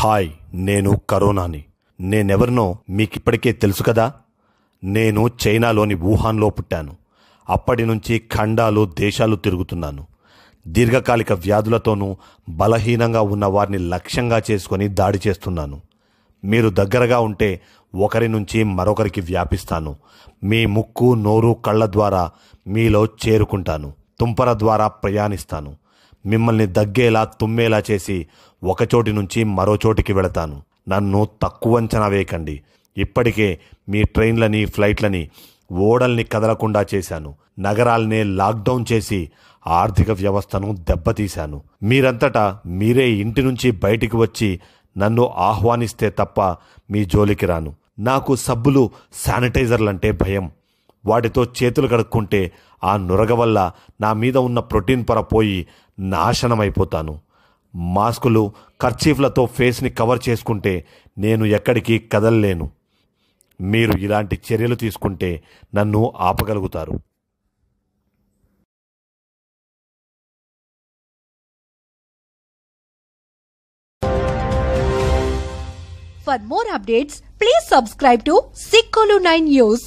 hi నేను కరోనాని నేనెవరినో మీకిప్పటికే తెలుసు కదా నేను చైనాలోని వుహాన్లో పుట్టాను అప్పటి నుంచి ఖండాలు దేశాలు తిరుగుతున్నాను దీర్ఘకాలిక వ్యాధులతోనూ బలహీనంగా ఉన్న వారిని లక్ష్యంగా చేసుకొని దాడి చేస్తున్నాను మీరు దగ్గరగా ఉంటే ఒకరి నుంచి మరొకరికి వ్యాపిస్తాను మీ ముక్కు నోరు కళ్ళ ద్వారా మీలో చేరుకుంటాను తుంపర ద్వారా ప్రయాణిస్తాను మిమ్మల్ని దగ్గేలా తుమ్మేలా చేసి ఒకచోటి నుంచి మరో చోటికి వెళతాను నన్ను తక్కువ అంచనా వేయకండి ఇప్పటికే మీ ట్రైన్లని ఫ్లైట్లని ఓడల్ని కదలకుండా చేశాను నగరాల్నే లాక్డౌన్ చేసి ఆర్థిక వ్యవస్థను దెబ్బతీశాను మీరంతటా మీరే ఇంటి నుంచి బయటికి వచ్చి నన్ను ఆహ్వానిస్తే తప్ప మీ జోలికి రాను నాకు సబ్బులు శానిటైజర్లంటే భయం వాటితో చేతులు కడుక్కుంటే ఆ నురగ వల్ల నా మీద ఉన్న ప్రోటీన్ పొర పోయి నాశనమైపోతాను మాస్కులు కర్చీఫ్లతో ఫేస్ని కవర్ చేసుకుంటే నేను ఎక్కడికి కదలలేను మీరు ఇలాంటి చర్యలు తీసుకుంటే నన్ను ఆపగలుగుతారు for more updates please subscribe to Sikkolu nine news